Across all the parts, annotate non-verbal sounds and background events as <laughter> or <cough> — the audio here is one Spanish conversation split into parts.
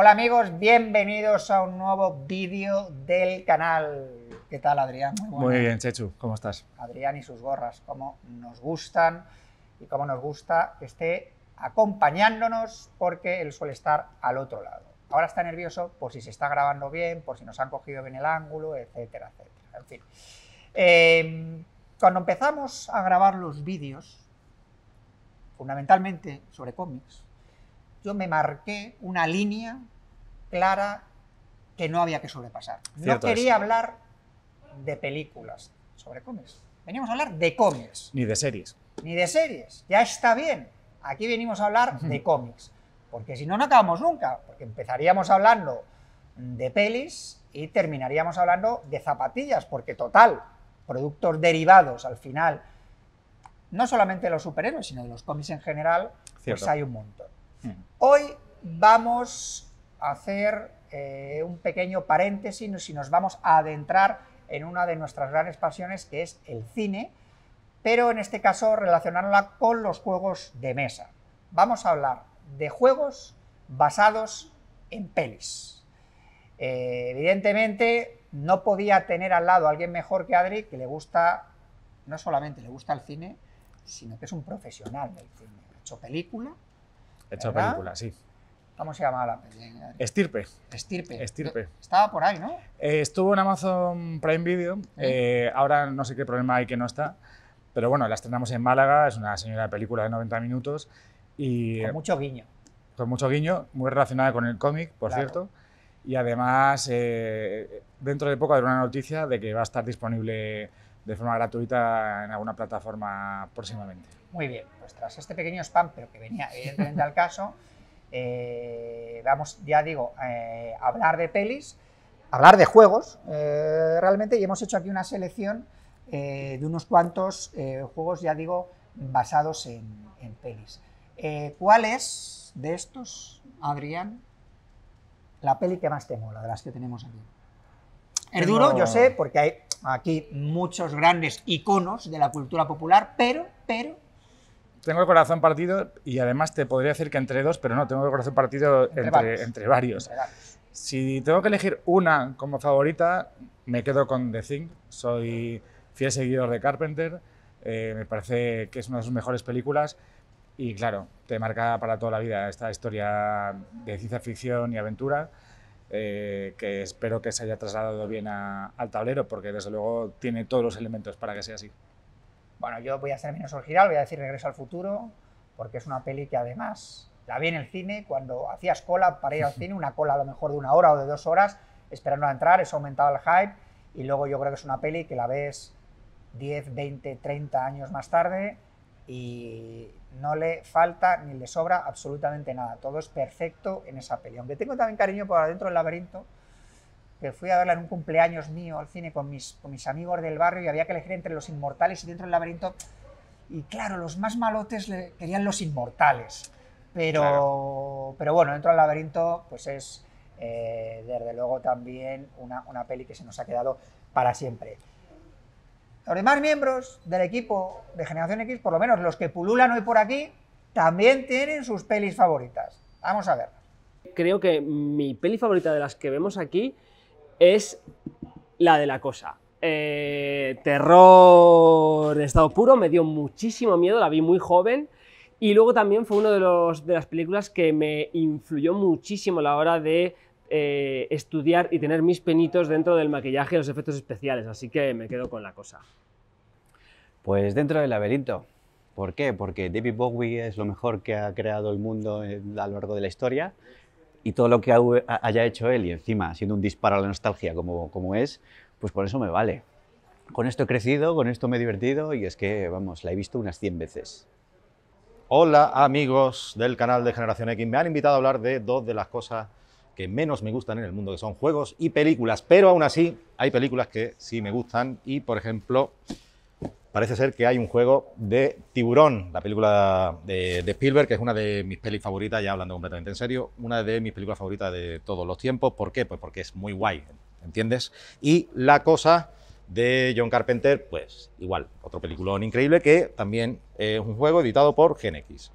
Hola amigos, bienvenidos a un nuevo vídeo del canal. ¿Qué tal Adrián? Muy, bien, Chechu, ¿cómo estás? Adrián y sus gorras, como nos gustan y cómo nos gusta que esté acompañándonos porque él suele estar al otro lado. Ahora está nervioso por si se está grabando bien, por si nos han cogido bien el ángulo, etcétera, etcétera. En fin. Em, cuando empezamos a grabar los vídeos, fundamentalmente sobre cómics, me marqué una línea clara que no había que sobrepasar. no quería hablar de películas sobre cómics. Veníamos a hablar de cómics. Ni de series. Ni de series. Ya está bien. Aquí venimos a hablar de cómics. Porque si no, no acabamos nunca. Porque empezaríamos hablando de pelis y terminaríamos hablando de zapatillas. Porque total, productos derivados al final, no solamente de los superhéroes, sino de los cómics en general, pues hay un montón. Hoy vamos a hacer eh, un pequeño paréntesis si nos vamos a adentrar en una de nuestras grandes pasiones que es el cine, pero en este caso relacionarla con los juegos de mesa. Vamos a hablar de juegos basados en pelis. Eh, evidentemente no podía tener al lado a alguien mejor que Adri que le gusta, no solamente le gusta el cine, sino que es un profesional del cine. Ha hecho película, He hecho película, sí. ¿Cómo se llama? Estirpe. Estirpe. Estirpe. Eh, estaba por ahí, ¿no? Eh, estuvo en Amazon Prime Video. ¿Eh? ahora no sé qué problema hay que no está. Pero bueno, la estrenamos en Málaga. Es una señora de película de 90 minutos. Y, con mucho guiño. Con mucho guiño, muy relacionada con el cómic, por cierto. Y además, dentro de poco habrá una noticia de que va a estar disponible de forma gratuita en alguna plataforma próximamente. Muy bien, pues tras este pequeño spam, pero que venía evidentemente al caso, eh, vamos, ya digo, a eh, hablar de pelis, hablar de juegos, eh, realmente, y hemos hecho aquí una selección de unos cuantos juegos, ya digo, basados en, pelis. ¿Cuál es de estos, Adrián, la peli que más temo mola, de las que tenemos aquí? Es duro, yo sé, porque hay aquí muchos grandes iconos de la cultura popular, pero, pero... Tengo el corazón partido y además te podría decir que entre dos, pero no, tengo el corazón partido entre, entre, varios. Si tengo que elegir una como favorita, me quedo con The Thing. Soy fiel seguidor de Carpenter, eh, me parece que es una de sus mejores películas y claro, te marca para toda la vida esta historia de ciencia ficción y aventura. Eh, que espero que se haya trasladado bien al tablero, porque desde luego tiene todos los elementos para que sea así. Bueno, yo voy a hacer menos original, voy a decir Regreso al futuro, porque es una peli que además la vi en el cine, cuando hacías cola para ir al <laughs> cine, una cola a lo mejor de una hora o de dos horas, esperando a entrar, eso aumentaba el hype, y luego yo creo que es una peli que la ves 10, 20, 30 años más tarde y no le falta ni le sobra absolutamente nada. Todo es perfecto en esa peli. Aunque tengo también cariño por Adentro del Laberinto, que fui a verla en un cumpleaños mío al cine con mis, amigos del barrio y había que elegir entre los inmortales y Dentro del Laberinto. Y claro, los más malotes querían los inmortales. Pero, bueno, Dentro del Laberinto, pues es eh, desde luego también una, una peli que se nos ha quedado para siempre. Los demás miembros del equipo de Generación X, por lo menos los que pululan hoy por aquí, también tienen sus pelis favoritas. Vamos a ver. Creo que mi peli favorita de las que vemos aquí es la de la cosa. Eh, terror de estado puro, me dio muchísimo miedo, la vi muy joven. Y luego también fue una de, de las películas que me influyó muchísimo a la hora de eh, estudiar y tener mis penitos dentro del maquillaje y los efectos especiales, así que me quedo con la cosa. Pues dentro del laberinto. ¿Por qué? Porque David Bowie es lo mejor que ha creado el mundo eh, a lo largo de la historia y todo lo que haya hecho él y encima siendo un disparo a la nostalgia como, como es, pues por eso me vale. Con esto he crecido, con esto me he divertido y es que, vamos, la he visto unas 100 veces. Hola amigos del canal de Generación X, me han invitado a hablar de dos de las cosas que menos me gustan en el mundo, que son juegos y películas. Pero aún así, hay películas que sí me gustan. Y, por ejemplo, parece ser que hay un juego de Tiburón, la película de, Spielberg, que es una de mis pelis favoritas, ya hablando completamente en serio, una de mis películas favoritas de todos los tiempos. ¿Por qué? Pues porque es muy guay, ¿entiendes? Y La Cosa de John Carpenter, pues igual, otro peliculón increíble que también es un juego editado por GeneX.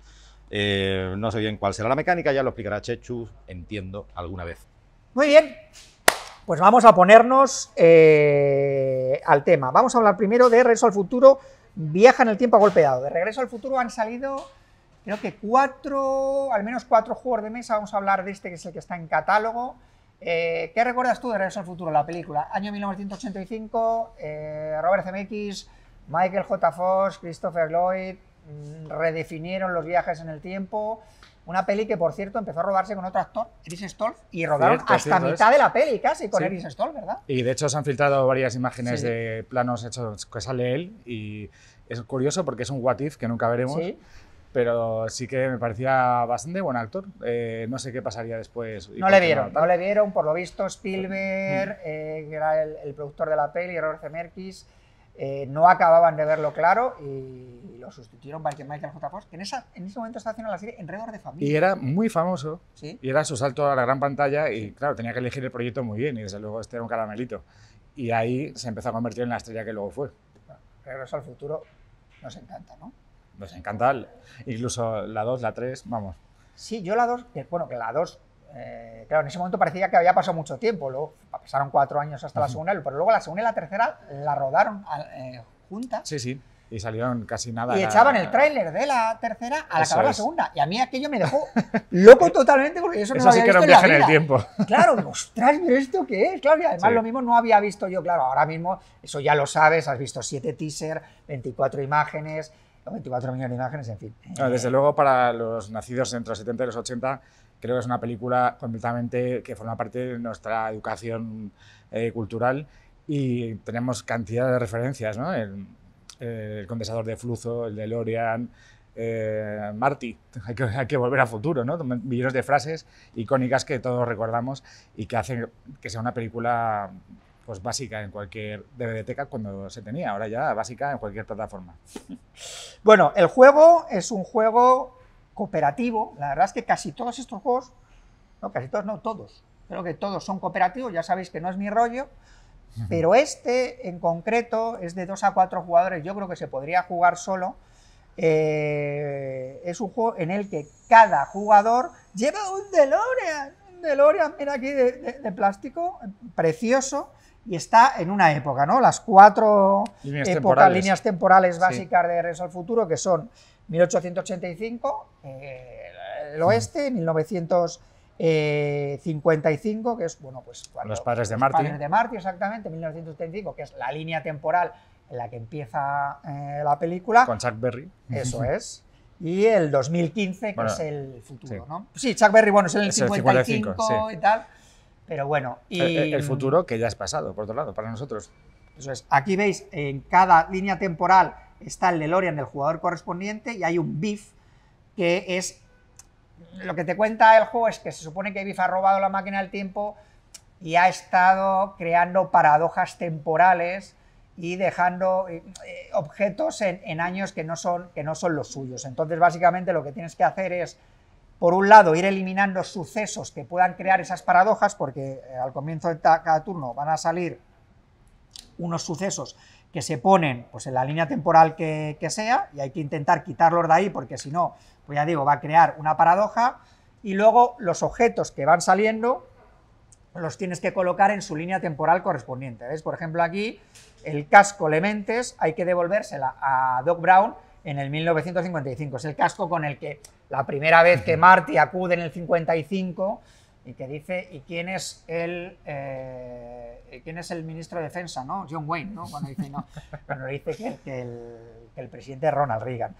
Eh, no sé bien cuál será la mecánica, ya lo explicará Chechu, entiendo, alguna vez. Muy bien, pues vamos a ponernos eh, al tema. Vamos a hablar primero de Regreso al Futuro, Viaja en el Tiempo Golpeado. De Regreso al Futuro han salido, creo que cuatro, al menos cuatro juegos de mesa. Vamos a hablar de este, que es el que está en catálogo. Eh, ¿Qué recuerdas tú de Regreso al Futuro, la película? Año 1985, Robert Zemeckis, Michael J. Fox, Christopher Lloyd, Mm, redefinieron los viajes en el tiempo. Una peli que, por cierto, empezó a robarse con otro actor, Chris Stolz, y rodaron hasta mitad de la peli casi con Chris ¿verdad? Y de hecho se han filtrado varias imágenes de planos hechos que sale él y es curioso porque es un what if que nunca veremos. Pero sí que me parecía bastante buen actor. Eh, no sé qué pasaría después. No le vieron, no, le vieron. Por lo visto, Spielberg, mm. eh, que era el, productor de la peli, Robert Merkis... Eh, no acababan de verlo claro y, lo sustituyeron por Michael J. Fox, que en, esa, en ese momento estaba haciendo la serie Enredos de Familia. Y era muy famoso. ¿Sí? Y era su salto a la gran pantalla y, claro, tenía que elegir el proyecto muy bien y desde luego este era un caramelito. Y ahí se empezó a convertir en la estrella que luego fue. Bueno, Regreso al futuro nos encanta, ¿no? Nos encanta, incluso la 2, la 3, vamos. Sí, yo la 2, bueno, que la 2 eh, claro, en ese momento parecía que había pasado mucho tiempo, luego pasaron cuatro años hasta la segunda, pero luego la segunda y la tercera la rodaron eh, juntas. Sí, sí. Y salieron casi nada. Y echaban el tráiler de la tercera al acabar la segunda. Y a mí aquello me dejó <laughs> loco totalmente porque eso no sí que era un viaje en, el tiempo. <laughs> Claro, ostras, esto qué es? Claro, y además lo mismo no había visto yo. Claro, ahora mismo, eso ya lo sabes, has visto siete teaser, 24 imágenes, 24 millones de imágenes, en fin. Ah, desde eh, luego, para los nacidos entre los 70 y los 80, Creo que es una película completamente que forma parte de nuestra educación eh, cultural y tenemos cantidad de referencias, ¿no? El, condensador de Fluzo, el de Lorian, eh, Marty, <laughs> hay que, volver a futuro, ¿no? Millones de frases icónicas que todos recordamos y que hacen que sea una película pues básica en cualquier DVD cuando se tenía, ahora ya básica en cualquier plataforma. Bueno, el juego es un juego cooperativo. La verdad es que casi todos estos juegos, no, casi todos, no todos, creo que todos son cooperativos, ya sabéis que no es mi rollo, pero este en concreto es de dos a cuatro jugadores, yo creo que se podría jugar solo. Eh, es un juego en el que cada jugador lleva un DeLorean, un DeLorean, mira aquí, de, plástico, precioso, y está en una época, ¿no? Las cuatro líneas, épocas, temporales. líneas temporales básicas de Regreso al Futuro, que son 1885, eh, el oeste, 1955, que es, bueno, pues... los padres de Marte, Los padres de Martí, exactamente, 1935, que es la línea temporal en la que empieza eh, la película. Con Chuck Berry. Eso <laughs> es. Y el 2015, que es el futuro, ¿no? Sí, Chuck Berry, bueno, es el el 55 y tal, pero bueno. Y, eh, el, futuro que ya es pasado, por otro lado, para nosotros. Eso es. Aquí veis en cada línea temporal está el DeLorean del jugador correspondiente y hay un BIF que es... Lo que te cuenta el juego es que se supone que BIF ha robado la máquina del tiempo y ha estado creando paradojas temporales y dejando eh, eh, objetos en, años que no, son, que no son los suyos. Entonces, básicamente lo que tienes que hacer es, por un lado, ir eliminando sucesos que puedan crear esas paradojas, porque eh, al comienzo de cada turno van a salir unos sucesos que se ponen pues, en la línea temporal que, sea y hay que intentar quitarlos de ahí porque si no, pues ya digo, va a crear una paradoja y luego los objetos que van saliendo los tienes que colocar en su línea temporal correspondiente. ¿Ves? Por ejemplo, aquí el casco Lementes hay que devolvérsela a Doc Brown en el 1955. Es el casco con el que la primera vez que Marty acude en el 55 y que dice, ¿y quién es el, eh, quién es el ministro de Defensa? ¿no? John Wayne, ¿no? Cuando dice, <laughs> dice que, el, presidente Ronald Reagan.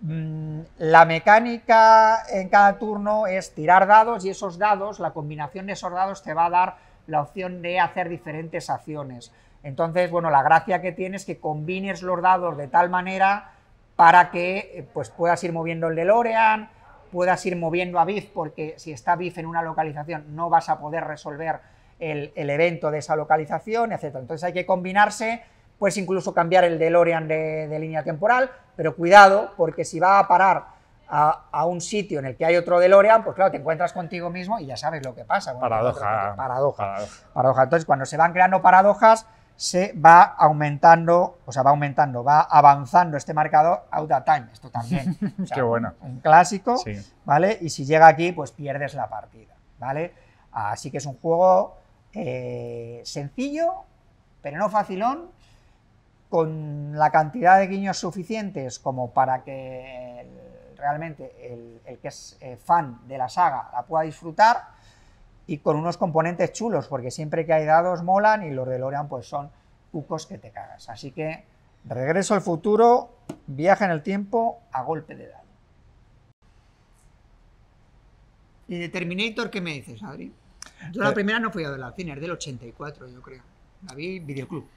Mm, la mecánica en cada turno es tirar dados y esos dados, la combinación de esos dados te va a dar la opción de hacer diferentes acciones. Entonces, bueno, la gracia que tienes es que combines los dados de tal manera para que eh, pues, puedas ir moviendo el DeLorean, puedas ir moviendo a BIF, porque si está BIF en una localización no vas a poder resolver el, evento de esa localización, etc. Entonces hay que combinarse, puedes incluso cambiar el DeLorean de, línea temporal, pero cuidado, porque si va a parar a, un sitio en el que hay otro DeLorean, pues claro, te encuentras contigo mismo y ya sabes lo que pasa. paradoja. Paradoja. Paradoja. Entonces, cuando se van creando paradojas, se va aumentando, o sea, va aumentando, va avanzando este marcador out of time, esto también. <laughs> O bueno. Un, clásico, ¿vale? Y si llega aquí, pues pierdes la partida, ¿vale? Así que es un juego eh, sencillo, pero no facilón, con la cantidad de guiños suficientes como para que realmente el, que es eh, fan de la saga la pueda disfrutar, y con unos componentes chulos, porque siempre que hay dados molan y los de Lorean pues son cucos que te cagas. Así que regreso al futuro, viaja en el tiempo a golpe de dado. ¿Y de Terminator qué me dices, Adri? Yo la eh, primera no fui a la cine, es del 84, yo creo. La vi videoclub.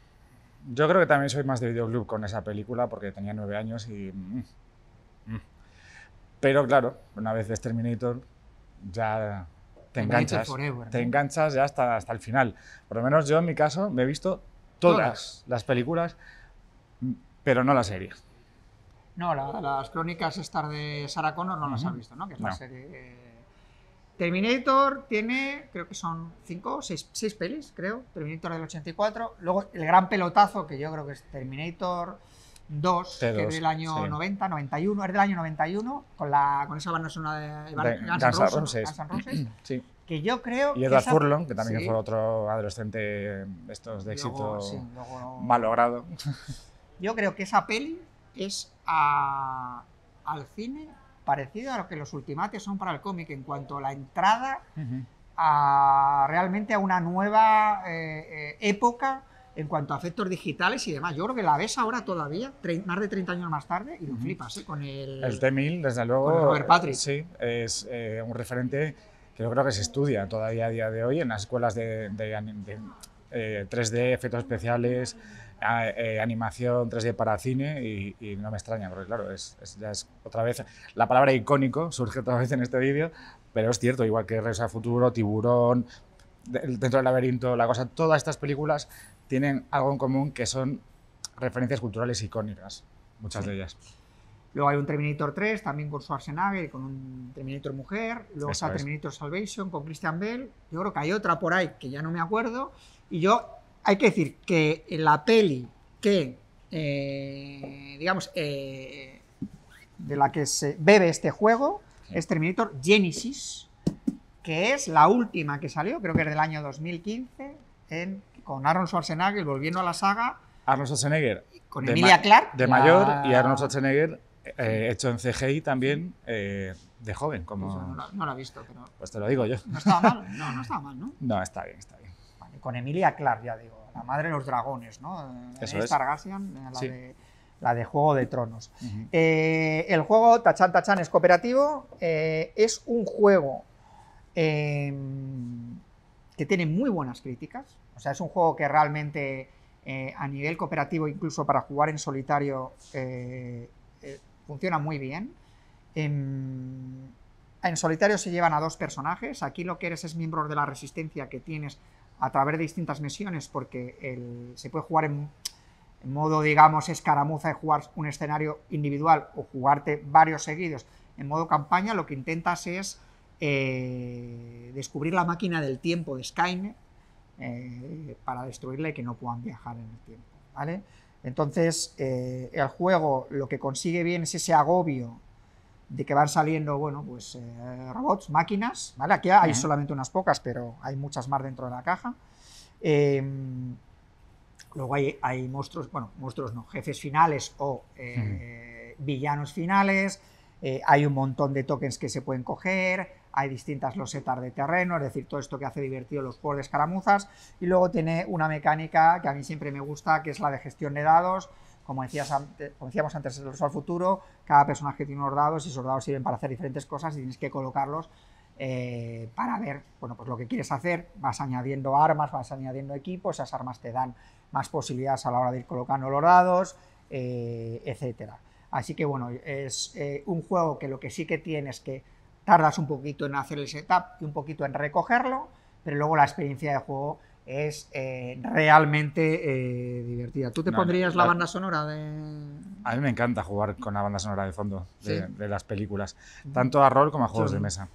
Yo creo que también soy más de videoclub con esa película porque tenía nueve años y. Mm, mm. Pero claro, una vez de Terminator, ya te enganchas. te enganchas ya hasta, hasta el final. Por lo menos yo en mi caso me he visto todas, las películas, pero no la serie. No, las crónicas estas de Sarah Connor no las has visto, ¿no? Que es la serie. Eh, Terminator tiene, creo que son cinco o seis, seis pelis, creo. Terminator del 84. Luego el gran pelotazo que yo creo que es Terminator 2, que es del año 90, 91, es del año 91, con, la, con esa banda sonora de, de Guns N' <clears throat> Que yo creo. Y Edward Furlong, que también fue otro adolescente estos de éxito malogrado. <laughs> Yo creo que esa peli es al cine parecido a lo que los ultimates son para el cómic en cuanto a la entrada a, realmente a una nueva eh, eh, época en cuanto a efectos digitales y demás. Yo creo que la ves ahora todavía, más de 30 años más tarde, y lo flipas ¿eh? con el... El T-1000, desde luego... Con Robert Patrick. Sí, es eh, un referente que yo creo que se estudia todavía a día de hoy en las escuelas de, 3D, eh, efectos especiales, animación 3D para cine y, no me extraña, porque claro, es, otra vez, la palabra icónico surge otra vez en este vídeo, pero es cierto, igual que Resa Futuro, Tiburón, Dentro del laberinto, La Cosa, todas estas películas tienen algo en común que son referencias culturales icónicas, muchas de ellas. Luego hay un Terminator 3 también con Schwarzenegger, con un Terminator mujer. Luego está Terminator Salvation con Christian Bell. Yo creo que hay otra por ahí que ya no me acuerdo. Y yo, hay que decir que la peli que, eh, digamos, eh, de la que se bebe este juego es Terminator Genesis, que es la última que salió, creo que es del año 2015, en con Arnold Schwarzenegger volviendo a la saga. Arnold Schwarzenegger. Con Emilia Clark. De mayor y Arnold Schwarzenegger eh, hecho en CGI también eh, de joven. Como... Pues no, lo, he visto, pero. Pues te lo digo yo. No estaba mal, <laughs> no, no estaba mal, ¿no? No, está bien, está bien. con Emilia Clark, ya digo, la madre de los dragones, ¿no? Eh, Eso es. la, de, Juego de Tronos. el juego Tachan Tachan es cooperativo, es un juego que tiene muy buenas críticas, o sea, es un juego que realmente eh, a nivel cooperativo, incluso para jugar en solitario, eh, eh, funciona muy bien. Em, en, solitario se llevan a dos personajes. Aquí lo que eres es miembro de la resistencia que tienes a través de distintas misiones, porque se puede jugar en, modo, digamos, escaramuza de jugar un escenario individual o jugarte varios seguidos. En modo campaña lo que intentas es descubrir la máquina del tiempo de Skynet eh, para destruirla y que no puedan viajar en el tiempo. ¿vale? Entonces, eh, el juego lo que consigue bien es ese agobio de que van saliendo, bueno, pues eh, robots, máquinas, ¿vale? Aquí hay solamente unas pocas, pero hay muchas más dentro de la caja. Em, luego hay, monstruos, bueno, monstruos no, jefes finales o villanos finales. hay un montón de tokens que se pueden coger hay distintas losetas de terreno, es decir, todo esto que hace divertido los juegos de escaramuzas. Y luego tiene una mecánica que a mí siempre me gusta, que es la de gestión de dados. Como, decías antes, decíamos antes, el al futuro, cada personaje tiene unos dados y esos dados sirven para hacer diferentes cosas y tienes que colocarlos eh, para ver bueno, pues lo que quieres hacer. Vas añadiendo armas, vas añadiendo equipos, esas armas te dan más posibilidades a la hora de ir colocando los dados, eh, etcétera. Así que bueno, es eh, un juego que lo que sí que tiene es que tardas un poquito en hacer el setup y un poquito en recogerlo, pero luego la experiencia de juego es eh, realmente eh, divertida. ¿Tú te pondrías la, banda sonora de...? A mí me encanta jugar con la banda sonora de fondo de, las películas, tanto a rol como a juegos de mesa.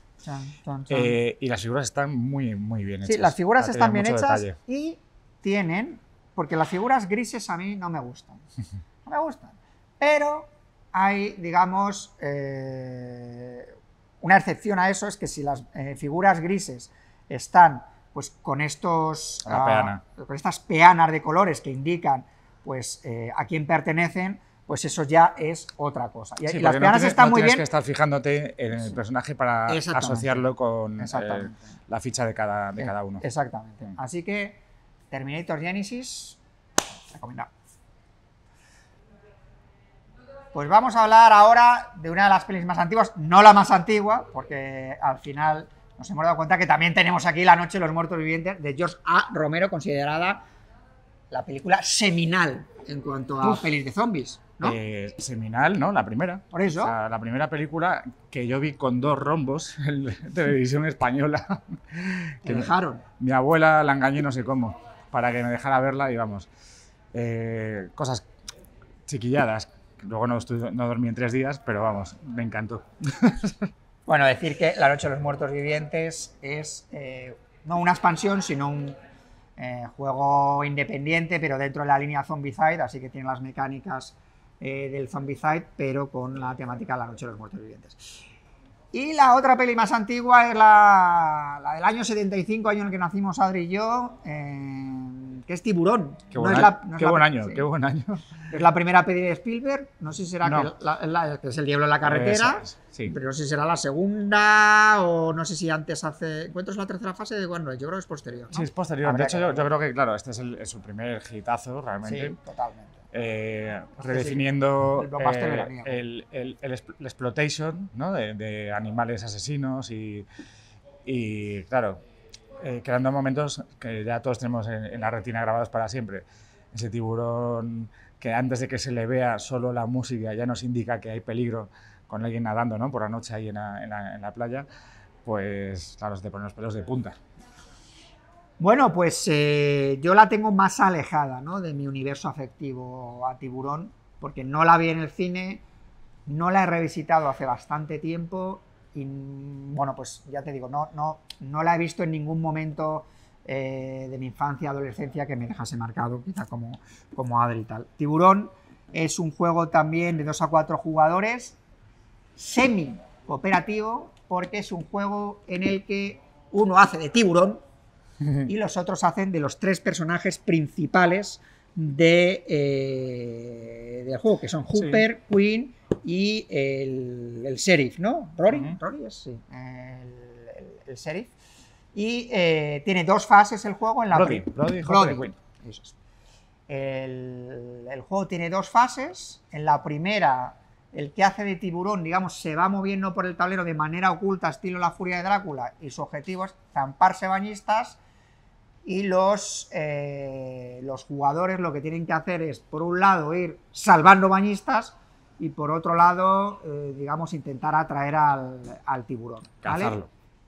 Eh, y las figuras están muy, muy bien hechas. Sí, las figuras están bien hechas y tienen, porque las figuras grises a mí no me gustan. <laughs> No me gustan. Pero hay, digamos, una excepción a eso es que si las eh, figuras grises están pues, con, estos, ah, estas peanas de colores que indican pues, eh, a quién pertenecen, pues eso ya es otra cosa. Y, las peanas están muy bien. tienes que estar fijándote en el personaje para asociarlo con eh, la ficha de cada, de cada uno. Exactamente. Mm. Así que Terminator Genesis, recomendado. Pues vamos a hablar ahora de una de las pelis más antiguas, no la más antigua, porque al final nos hemos dado cuenta que también tenemos aquí La Noche de los Muertos Vivientes de George A. Romero, considerada la película seminal en cuanto a Uf, pelis de zombies. ¿no? Eh, seminal, ¿no? La primera. Por eso. la primera película que yo vi con dos rombos <laughs> en televisión española. <laughs> que dejaron. Mi, abuela la engañé no sé cómo, para que me dejara verla y vamos. Eh, cosas chiquilladas Luego no, dormí en tres días, pero vamos, me encantó. <laughs> bueno, decir que La Noche de los Muertos Vivientes es eh, no una expansión, sino un eh, juego independiente, pero dentro de la línea Zombicide, así que tiene las mecánicas eh, del Zombicide, pero con la temática La Noche de los Muertos Vivientes. Y la otra peli más antigua es la, del año 75, año en el que nacimos Adri y yo, eh, que es Tiburón. Qué buen, año, qué buen año, <laughs> Es la primera peli de Spielberg, no sé si será que, la, es El Diablo en la Carretera, pero no si será la segunda o no sé si antes hace... ¿Cuánto es la tercera fase de One Yo creo que es posterior, Sí, es posterior. de hecho, yo, creo que, claro, este es, su primer hitazo realmente. Sí, totalmente. Eh, redefiniendo el, exploitation de, animales asesinos y, claro, eh, creando momentos que ya todos tenemos en, la retina grabados para siempre. Ese tiburón que antes de que se le vea solo la música ya nos indica que hay peligro con alguien nadando ¿no? por la noche ahí en la, playa, pues claro, te ponen los pelos de punta. Bueno, pues eh, yo la tengo más alejada ¿no? de mi universo afectivo a tiburón, porque no la vi en el cine, no la he revisitado hace bastante tiempo y bueno, pues ya te digo, no, no, la he visto en ningún momento eh, de mi infancia, adolescencia que me dejase marcado, quizá como, como Adri y tal. Tiburón es un juego también de 2 a 4 jugadores, semi cooperativo, porque es un juego en el que uno hace de tiburón, <laughs> y los otros hacen de los tres personajes principales de, eh, del juego, que son Hooper, Quinn Queen y el, sheriff, ¿no? Rory, Rory es sí. el, sheriff. Y eh, tiene dos fases el juego en la Rory, el juego tiene dos fases. En la primera el que hace de tiburón, digamos, se va moviendo por el tablero de manera oculta, estilo la furia de Drácula, y su objetivo es zamparse bañistas y los, eh, los jugadores lo que tienen que hacer es, por un lado, ir salvando bañistas y por otro lado, eh, digamos, intentar atraer al, tiburón.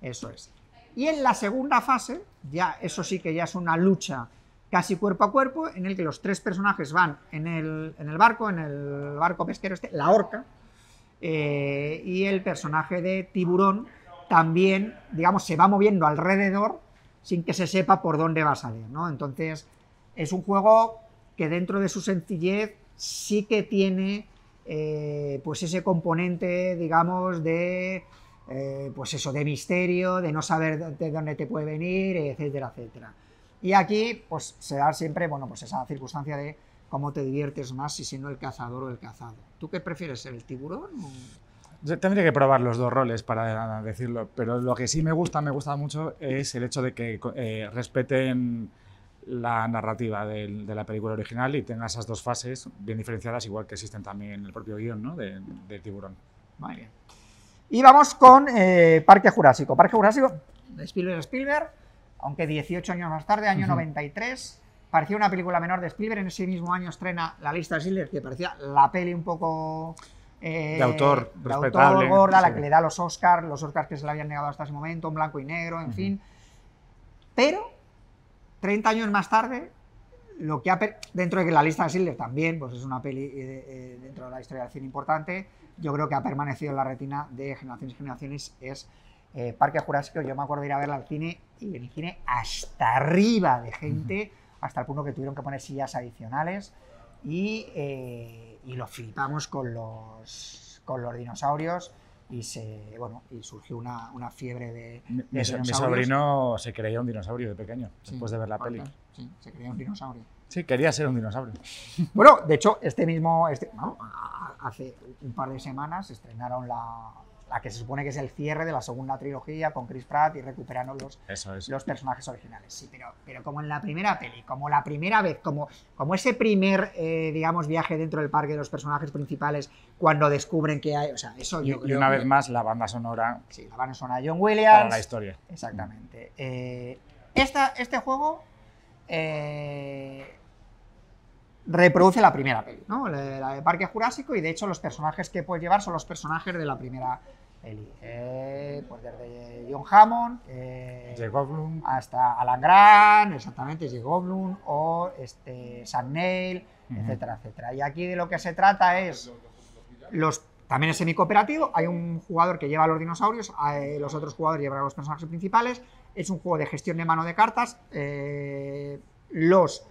Eso es. Y en la segunda fase, ya eso sí que ya es una lucha casi cuerpo a cuerpo, en el que los tres personajes van en el, en el barco, en el barco pesquero este, la orca, eh, y el personaje de tiburón también, digamos, se va moviendo alrededor sin que se sepa por dónde va a salir, ¿no? Entonces, es un juego que dentro de su sencillez sí que tiene eh, pues ese componente, digamos, de eh, pues eso, de misterio, de no saber de dónde te puede venir, etcétera, etcétera. Y aquí, pues se da siempre, bueno, pues esa circunstancia de cómo te diviertes más si siendo el cazador o el cazado. ¿Tú qué prefieres, ser el tiburón? tendría que probar los dos roles para decirlo, pero lo que sí me gusta, me gusta mucho, es el hecho de que eh, respeten la narrativa de, la película original y tengan esas dos fases bien diferenciadas, igual que existen también en el propio guión ¿no? de, Tiburón. Y vamos con eh, Parque Jurásico. Parque Jurásico Spielberg, Spielberg, aunque 18 años más tarde, año 93, parecía una película menor de Spielberg. En ese mismo año estrena La lista de Schiller, que parecía la peli un poco eh, de autor, de autor gorda, la que le da los Oscars, los Oscars que se le habían negado hasta ese momento, en blanco y negro, en fin. Pero, 30 años más tarde, lo que dentro de que la lista de Schindler también, pues es una peli eh, eh, dentro de la historia del cine importante, yo creo que ha permanecido en la retina de generaciones y generaciones, es Parque Jurásico, yo me acuerdo de ir a verla al cine y en el cine hasta arriba de gente, hasta el punto que tuvieron que poner sillas adicionales. Eh, y, lo y flipamos con los, con los dinosaurios y se bueno y surgió una, fiebre de, mi, sobrino se creía un dinosaurio de pequeño después de ver la peli sí se creía un dinosaurio sí quería ser un dinosaurio bueno de hecho este mismo este, hace un par de semanas estrenaron la, la que se supone que es el cierre de la segunda trilogía con Chris Pratt y recuperando los, los personajes originales. Sí, pero, pero como en la primera peli, como la primera vez, como, como ese primer, eh, digamos, viaje dentro del parque de los personajes principales cuando descubren que hay, o sea, eso y, una vez más la banda sonora. Sí, la banda sonora de John Williams. Para la historia. Exactamente. Eh, este juego... Eh, reproduce la primera peli, ¿no? La, de Parque Jurásico y de hecho los personajes que puedes llevar son los personajes de la primera, Eli. de eh, pues desde John Hammond eh, hasta Alan Grant, exactamente, J. Goblin o este, Sam etcétera, etcétera. Y aquí de lo que se trata es los también es semi-cooperativo, hay un jugador que lleva a los dinosaurios, eh, los otros jugadores llevan a los personajes principales, es un juego de gestión de mano de cartas, los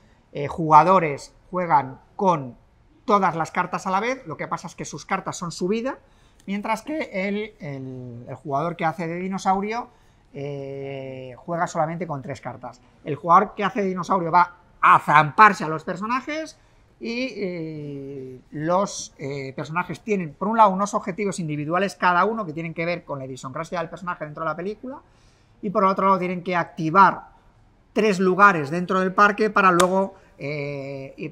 jugadores juegan con todas las cartas a la vez, lo que pasa es que sus cartas son su vida, mientras que el, jugador que hace de dinosaurio eh, juega solamente con tres cartas. El jugador que hace de dinosaurio va a zamparse a los personajes y eh, los eh, personajes tienen, por un lado, unos objetivos individuales cada uno que tienen que ver con la idiosincrasia del personaje dentro de la película y por otro lado tienen que activar tres lugares dentro del parque para luego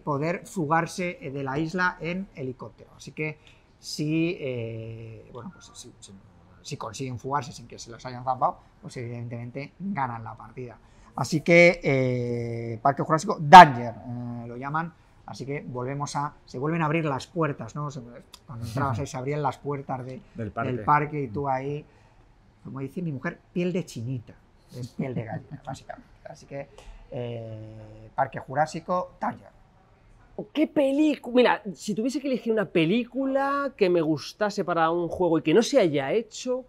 poder fugarse de la isla en helicóptero. Así que eh, pues, si, consiguen fugarse sin que se los hayan zampado, pues evidentemente ganan la partida. Así que eh, Parque Jurásico, Danger eh, lo llaman. Así que volvemos a. Se vuelven a abrir las puertas, ¿no? Cuando entrabas ahí se abrían las puertas <laughs> del, parque. y tú ahí, como dice mi mujer, piel de chinita, piel de gallina, básicamente. Así que Parque Jurásico, Danger. ¿Qué película? Mira, si tuviese que elegir una película que me gustase para un juego y que no se haya hecho,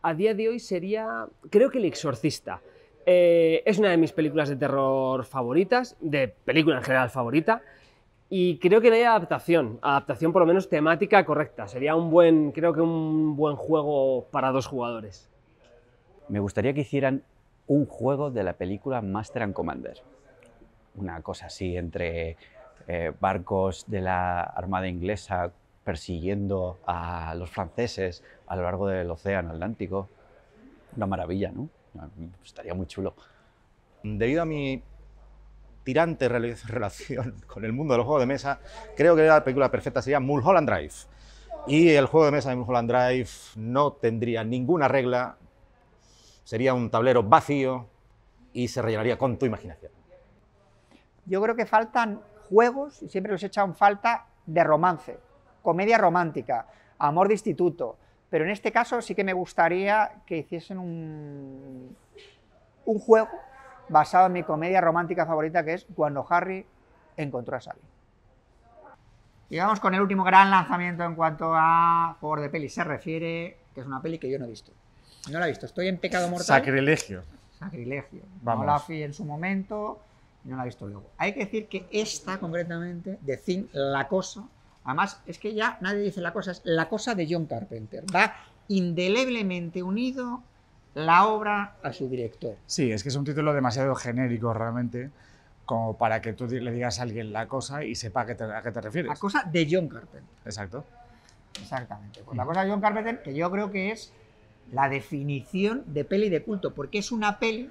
a día de hoy sería, creo que El Exorcista. Eh, es una de mis películas de terror favoritas, de película en general favorita, y creo que no hay adaptación, adaptación por lo menos temática correcta. Sería un buen, creo que un buen juego para dos jugadores. Me gustaría que hicieran un juego de la película Master and Commander. Una cosa así entre eh, barcos de la Armada inglesa persiguiendo a los franceses a lo largo del Océano Atlántico. Una maravilla, ¿no? Estaría muy chulo. Debido a mi tirante <laughs> relación con el mundo de los juegos de mesa, creo que la película perfecta sería Mulholland Drive. Y el juego de mesa de Mulholland Drive no tendría ninguna regla, sería un tablero vacío y se rellenaría con tu imaginación. Yo creo que faltan juegos, y siempre los he echado en falta, de romance, comedia romántica, amor de instituto. Pero en este caso sí que me gustaría que hiciesen un, un juego basado en mi comedia romántica favorita, que es Cuando Harry encontró a Sally. Y vamos con el último gran lanzamiento en cuanto a juegos de peli se refiere, que es una peli que yo no he visto. No la he visto, estoy en pecado mortal. Sacrilegio. Sacrilegio. Vamos. en su momento, y no la he visto luego. Hay que decir que esta concretamente, de fin, La Cosa, además es que ya nadie dice La Cosa, es La Cosa de John Carpenter. Va indeleblemente unido la obra a su director. Sí, es que es un título demasiado genérico realmente como para que tú le digas a alguien la cosa y sepa a qué te, refieres. La cosa de John Carpenter. Exacto. Exactamente. Pues la cosa de John Carpenter, que yo creo que es la definición de peli de culto, porque es una peli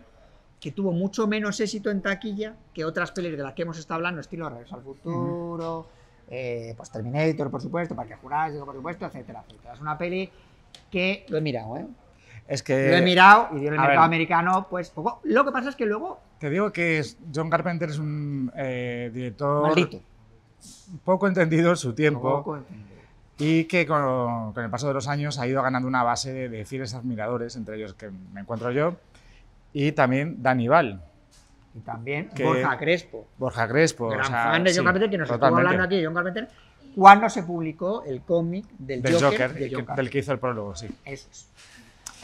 que tuvo mucho menos éxito en taquilla que otras pelis de las que hemos estado hablando, estilo Regreso al Futuro, eh, pues Terminator, por supuesto, Parque Jurásico, por supuesto, etcétera, etcétera. Es una peli que lo he mirado, ¿eh? Es que... Lo he mirado y dio el mercado americano, pues poco. Lo que pasa es que luego... Te digo que John Carpenter es un eh, director... Maldito. Poco entendido en su tiempo. Poco entendido. Y que con, el paso de los años ha ido ganando una base de fieles admiradores, entre ellos que me encuentro yo y también Danival. Y también Borja Crespo. Borja Crespo. o sea, fan de John Carpenter, que nos estamos hablando aquí de John Carpenter, ¿Cuándo se publicó el cómic del, del, Joker, del que hizo el prólogo, sí. Eso es.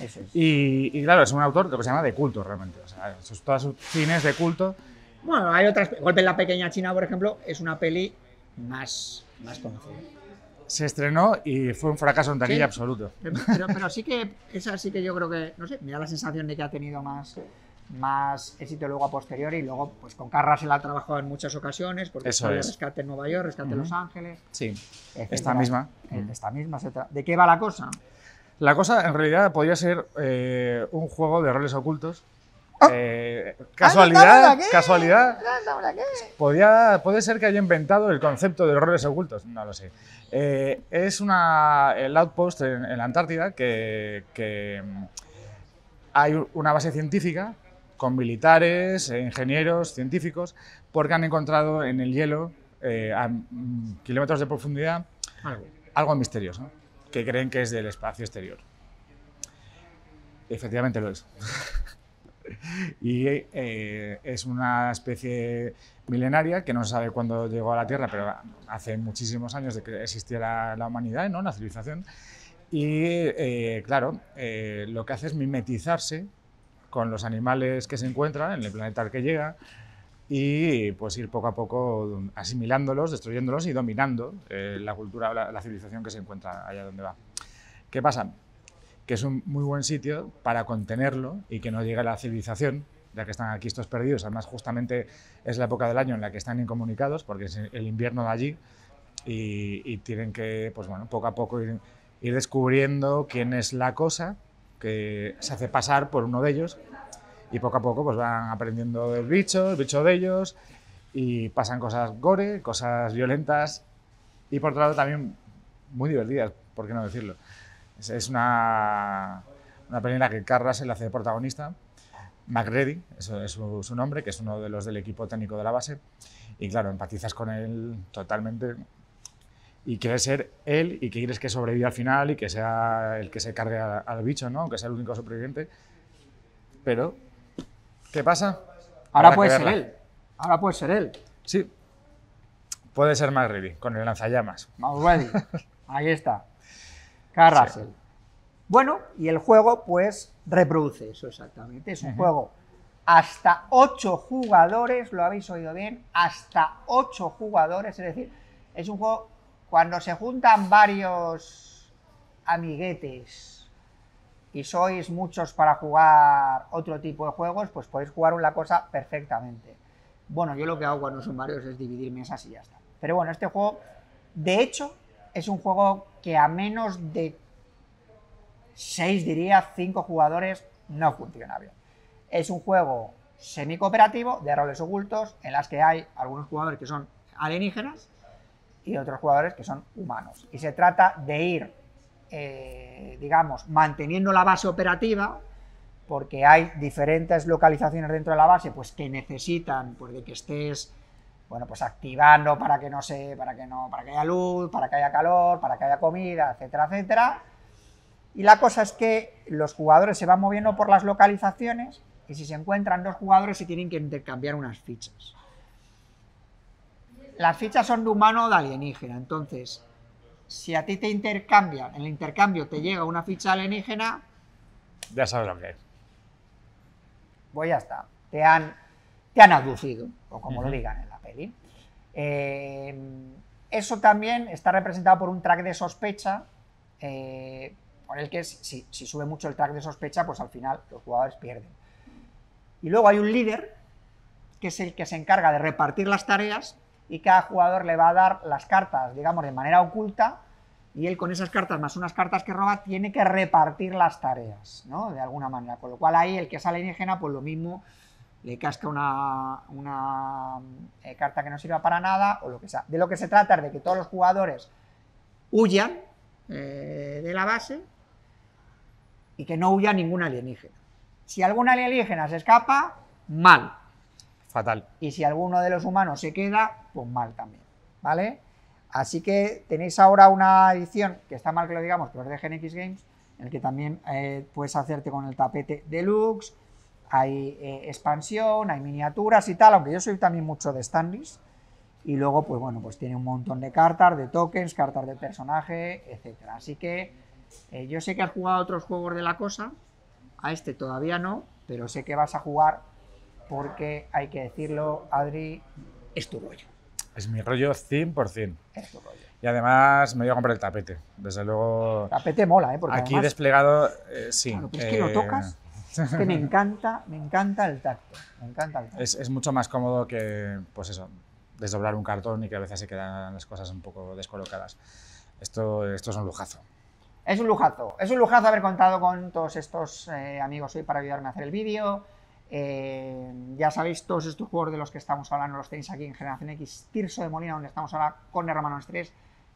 Eso es. Y, claro, es un autor que se llama de culto realmente. O sea, todos todos sus cines de culto. Bueno, hay otras. Golpe en la Pequeña China, por ejemplo, es una peli más, más conocida se estrenó y fue un fracaso en taquilla absoluto. Pero, sí que, esa sí que yo creo que, no sé, me da la sensación de que ha tenido más, más éxito luego a posteriori y luego pues con Carras se la ha trabajado en muchas ocasiones porque Eso es. Rescate en Nueva York, Rescate en Los Ángeles. Sí, esta misma. Eh, esta misma. ¿De qué va la cosa? La cosa en realidad podría ser eh, un juego de roles ocultos casualidad, casualidad. Podía, puede ser que haya inventado el concepto de horrores ocultos, no lo sé. Eh, es una, el outpost en, la Antártida que, mm, hay una base científica con militares, eh, ingenieros, científicos, porque han encontrado en el hielo, eh, a mm, kilómetros de profundidad, algo, misterioso, que creen que es del espacio exterior. Efectivamente lo es. <laughs> y eh, es una especie milenaria que no se sabe cuándo llegó a la Tierra, pero hace muchísimos años de que existía la, humanidad, ¿no? la civilización. Y eh, claro, eh, lo que hace es mimetizarse con los animales que se encuentran en el planeta al que llega y pues ir poco a poco asimilándolos, destruyéndolos y dominando la cultura, la, la civilización que se encuentra allá donde va. ¿Qué pasa? que es un muy buen sitio para contenerlo y que no llegue a la civilización, ya que están aquí estos perdidos. Además, justamente es la época del año en la que están incomunicados, porque es el invierno de allí, y, tienen que, pues bueno, poco a poco ir, descubriendo quién es la cosa que se hace pasar por uno de ellos, y poco a poco pues van aprendiendo del bicho, el bicho de ellos, y pasan cosas gore, cosas violentas, y por otro lado también muy divertidas, por qué no decirlo. Es, es una, una película en la que Carl hace de protagonista, McReady, eso es su, nombre, que es uno de los del equipo técnico de la base, y claro, empatizas con él totalmente y quieres ser él y que quieres que sobreviva al final y que sea el que se cargue al bicho, ¿no? Que sea el único sobreviviente. Pero, ¿qué pasa? Ahora puede ser él. Ahora puede ser él. Sí. Puede ser McReady, con el lanzallamas. McReady. <laughs> Ahí está. Carrasel. Bueno, y el juego pues reproduce eso exactamente. Es un juego hasta ocho jugadores, lo habéis oído bien, hasta ocho jugadores, es decir, es un juego cuando se juntan varios amiguetes y sois muchos para jugar otro tipo de juegos, pues podéis jugar una cosa perfectamente. Bueno, yo lo que hago cuando son varios es dividir mesas y ya está. Pero bueno, este juego, de hecho, es un juego que a menos de 6, diría, cinco jugadores no funciona bien. Es un juego semi-cooperativo de roles ocultos en las que hay algunos jugadores que son alienígenas y otros jugadores que son humanos. Y se trata de ir, eh, digamos, manteniendo la base operativa porque hay diferentes localizaciones dentro de la base pues, que necesitan pues, de que estés bueno, pues activando para que no se, para que no, para que haya luz, para que haya calor, para que haya comida, etcétera, etcétera. Y la cosa es que los jugadores se van moviendo por las localizaciones y si se encuentran dos jugadores se tienen que intercambiar unas fichas. Las fichas son de humano o de alienígena, entonces, si a ti te intercambian, en el intercambio te llega una ficha alienígena... Ya sabes lo que es. Voy pues ya está, te han, te han aducido, o como lo digan en Em, eso también está representado por un track de sospecha, eh, por el que si, sube mucho el track de sospecha, pues al final los jugadores pierden. Y luego hay un líder, que es el que se encarga de repartir las tareas y cada jugador le va a dar las cartas, digamos, de manera oculta. Y él con esas cartas más unas cartas que roba tiene que repartir las tareas, ¿no? De alguna manera. Con lo cual ahí el que sale indígena, pues lo mismo, le casca una, eh, carta que no sirva para nada o lo que sea. De lo que se trata es de que todos los jugadores huyan eh, de la base y que no huya ningún alienígena. Si algún alienígena se escapa, mal. Fatal. Y si alguno de los humanos se queda, pues mal también. ¿Vale? Así que tenéis ahora una edición que está mal que lo digamos, pero es de X Games, en el que también eh, puedes hacerte con el tapete deluxe hay eh, expansión, hay miniaturas y tal, aunque yo soy también mucho de Stanleys. Y luego, pues bueno, pues tiene un montón de cartas, de tokens, cartas de personaje, etc. Así que eh, yo sé que has jugado a otros juegos de la cosa, a este todavía no, pero sé que vas a jugar porque hay que decirlo, Adri, es tu rollo. Es mi rollo 100%. Es tu rollo. Y además me voy a comprar el tapete, desde luego. El tapete mola, ¿eh? aquí desplegado, eh, sí. Claro, pero es que lo tocas que me encanta, me encanta el tacto. Me encanta Es, mucho más cómodo que, pues eso, desdoblar un cartón y que a veces se quedan las cosas un poco descolocadas. Esto, esto es un lujazo. Es un lujazo. Es un lujazo haber contado con todos estos eh, amigos hoy para ayudarme a hacer el vídeo. Eh, ya sabéis, todos estos juegos de los que estamos hablando los tenéis aquí en Generación X, Tirso de Molina, donde estamos ahora con Hermanos 3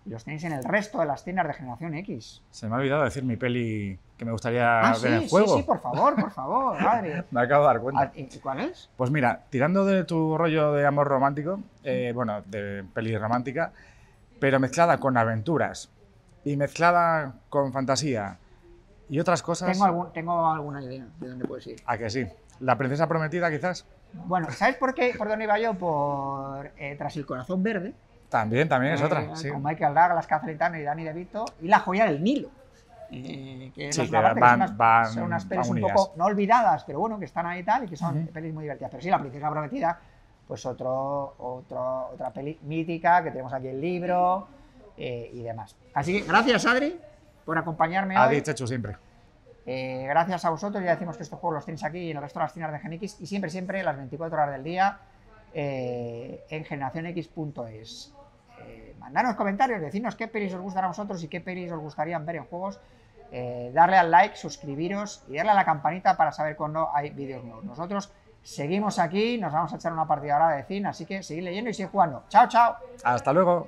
los tenéis en el resto de las cenas de Generación X. Se me ha olvidado decir mi peli que me gustaría ah, ver en el juego. Sí, sí, por favor, por favor, <laughs> madre. me acabo de dar cuenta. Ah, ¿Y cuál es? Pues mira, tirando de tu rollo de amor romántico, eh, bueno, de peli romántica, pero mezclada con aventuras y mezclada con fantasía y otras cosas. Tengo, tengo alguna idea de dónde puedes ir. ¿A que sí? ¿La princesa prometida, quizás? Bueno, ¿sabes por qué? ¿Por dónde iba yo? Por eh, Tras el corazón verde. También, también es otra. Eh, sí. Con Michael Douglas, Catherine Turner y Danny DeVito. Y La joya del Nilo. Eh, que, sí, que son, unas, un poco no olvidadas, pero bueno, que están ahí tal, y que son pelis muy divertidas. Pero sí, La princesa prometida, pues otro, otro, otra peli mítica, que tenemos aquí el libro eh, y demás. Así que gracias, Adri, por acompañarme A hoy. siempre. gracias a vosotros, ya decimos que estos juegos los tenéis aquí y en el resto de las tiendas de GenX y siempre, siempre, las 24 horas del día en generacionx.es mandaros comentarios, decirnos qué pelis os gustan a vosotros y qué pelis os gustarían ver en juegos. Eh, darle al like, suscribiros y darle a la campanita para saber cuando hay vídeos nuevos. Nosotros seguimos aquí, nos vamos a echar una partida ahora de cine, así que seguid leyendo y seguid jugando. Chao, chao. Hasta luego.